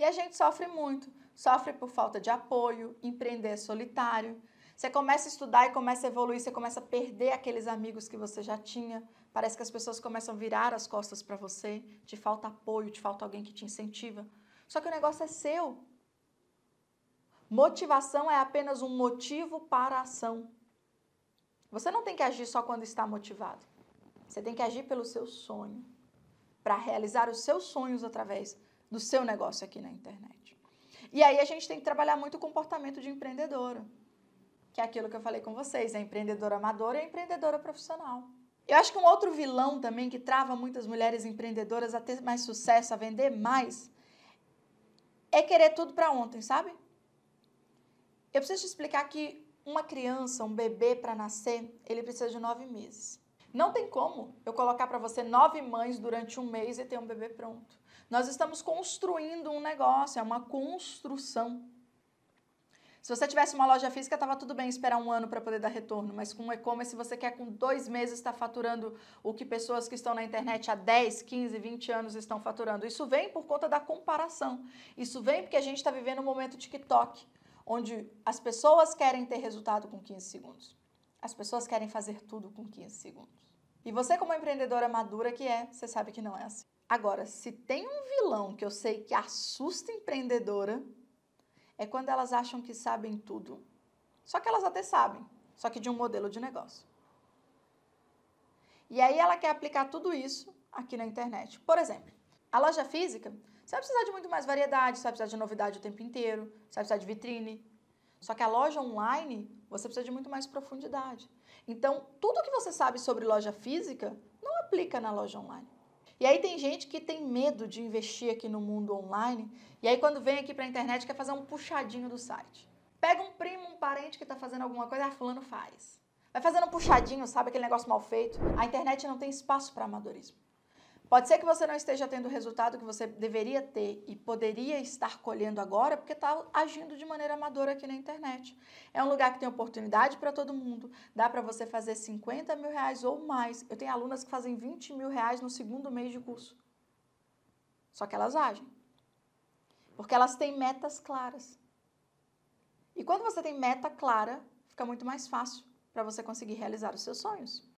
E a gente sofre muito. Sofre por falta de apoio, empreender solitário. Você começa a estudar e começa a evoluir, você começa a perder aqueles amigos que você já tinha. Parece que as pessoas começam a virar as costas para você. Te falta apoio, te falta alguém que te incentiva. Só que o negócio é seu. Motivação é apenas um motivo para a ação. Você não tem que agir só quando está motivado. Você tem que agir pelo seu sonho, para realizar os seus sonhos através do seu negócio aqui na internet. E aí a gente tem que trabalhar muito o comportamento de empreendedora, que é aquilo que eu falei com vocês, a é empreendedora amadora e a é empreendedora profissional. Eu acho que um outro vilão também que trava muitas mulheres empreendedoras a ter mais sucesso, a vender mais, é querer tudo para ontem, sabe? Eu preciso te explicar que uma criança, um bebê para nascer, ele precisa de nove meses. Não tem como eu colocar para você nove mães durante um mês e ter um bebê pronto. Nós estamos construindo um negócio, é uma construção. Se você tivesse uma loja física, estava tudo bem esperar um ano para poder dar retorno, mas com e-commerce você quer com dois meses estar tá faturando o que pessoas que estão na internet há 10, 15, 20 anos estão faturando. Isso vem por conta da comparação. Isso vem porque a gente está vivendo um momento TikTok, onde as pessoas querem ter resultado com 15 segundos. As pessoas querem fazer tudo com 15 segundos. E você, como empreendedora madura que é, você sabe que não é assim. Agora, se tem um vilão que eu sei que assusta empreendedora, é quando elas acham que sabem tudo. Só que elas até sabem, só que de um modelo de negócio. E aí ela quer aplicar tudo isso aqui na internet. Por exemplo, a loja física, você vai precisar de muito mais variedade, você vai precisar de novidade o tempo inteiro, você vai precisar de vitrine, só que a loja online, você precisa de muito mais profundidade. Então, tudo que você sabe sobre loja física não aplica na loja online. E aí tem gente que tem medo de investir aqui no mundo online, e aí quando vem aqui para a internet quer fazer um puxadinho do site. Pega um primo, um parente que está fazendo alguma coisa, ah, fulano faz. Vai fazendo um puxadinho, sabe aquele negócio mal feito? A internet não tem espaço para amadorismo. Pode ser que você não esteja tendo o resultado que você deveria ter e poderia estar colhendo agora porque está agindo de maneira amadora aqui na internet. É um lugar que tem oportunidade para todo mundo. Dá para você fazer 50 mil reais ou mais. Eu tenho alunas que fazem 20 mil reais no segundo mês de curso. Só que elas agem. Porque elas têm metas claras. E quando você tem meta clara, fica muito mais fácil para você conseguir realizar os seus sonhos.